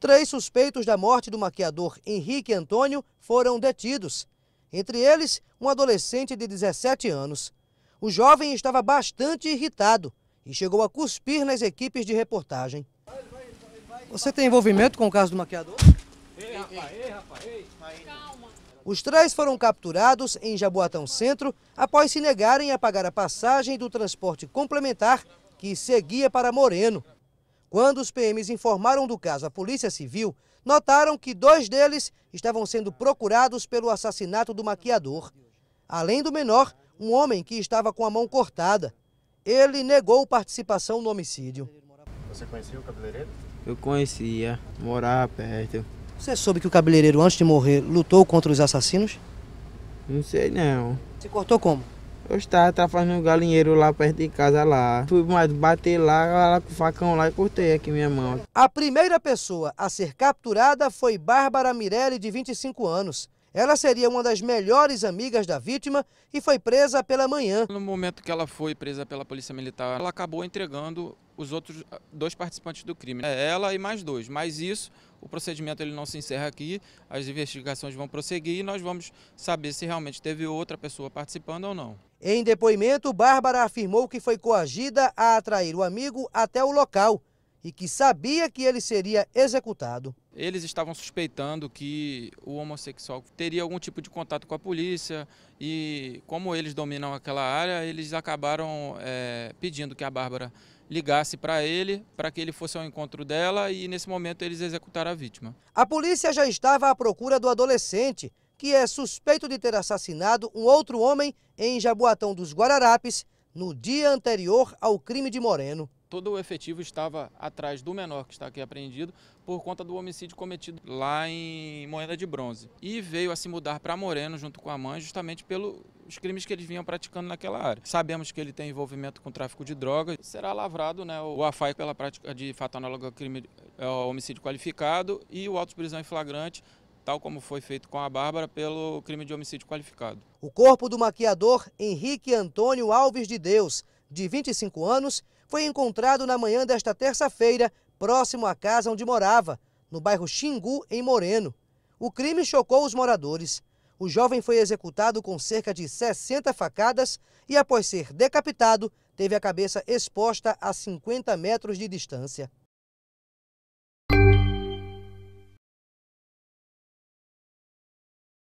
Três suspeitos da morte do maquiador Henrique Antônio foram detidos. Entre eles, um adolescente de 17 anos. O jovem estava bastante irritado e chegou a cuspir nas equipes de reportagem. Você tem envolvimento com o caso do maquiador? Ei, rapaz, Calma. Os três foram capturados em Jaboatão Centro após se negarem a pagar a passagem do transporte complementar que seguia para Moreno. Quando os PMs informaram do caso à Polícia Civil, notaram que dois deles estavam sendo procurados pelo assassinato do maquiador. Além do menor, um homem que estava com a mão cortada. Ele negou participação no homicídio. Você conhecia o cabeleireiro? Eu conhecia, morava perto. Você soube que o cabeleireiro, antes de morrer, lutou contra os assassinos? Não sei não. Se cortou como? Eu estava trabalhando um galinheiro lá perto de casa lá. Fui mais bater lá, lá com o facão lá e cortei aqui minha mão. A primeira pessoa a ser capturada foi Bárbara Mirelli, de 25 anos. Ela seria uma das melhores amigas da vítima e foi presa pela manhã. No momento que ela foi presa pela Polícia Militar, ela acabou entregando os outros ah, dois participantes do crime. É ela e mais dois. Mas isso, o procedimento ele não se encerra aqui, as investigações vão prosseguir e nós vamos saber se realmente teve outra pessoa participando ou não. Em depoimento, Bárbara afirmou que foi coagida a atrair o amigo até o local e que sabia que ele seria executado. Eles estavam suspeitando que o homossexual teria algum tipo de contato com a polícia e, como eles dominam aquela área, eles acabaram é, pedindo que a Bárbara ligasse para ele, para que ele fosse ao encontro dela e, nesse momento, eles executaram a vítima. A polícia já estava à procura do adolescente que é suspeito de ter assassinado um outro homem em Jaboatão dos Guararapes no dia anterior ao crime de Moreno. Todo o efetivo estava atrás do menor que está aqui apreendido por conta do homicídio cometido lá em Moeda de Bronze. E veio a se mudar para Moreno junto com a mãe justamente pelo os crimes que eles vinham praticando naquela área. Sabemos que ele tem envolvimento com tráfico de drogas. Será lavrado né, o AFAI pela prática de fato análogo ao crime ao homicídio qualificado e o auto de prisão em flagrante tal como foi feito com a Bárbara, pelo crime de homicídio qualificado. O corpo do maquiador Henrique Antônio Alves de Deus, de 25 anos, foi encontrado na manhã desta terça-feira, próximo à casa onde morava, no bairro Xingu, em Moreno. O crime chocou os moradores. O jovem foi executado com cerca de 60 facadas e, após ser decapitado, teve a cabeça exposta a 50 metros de distância.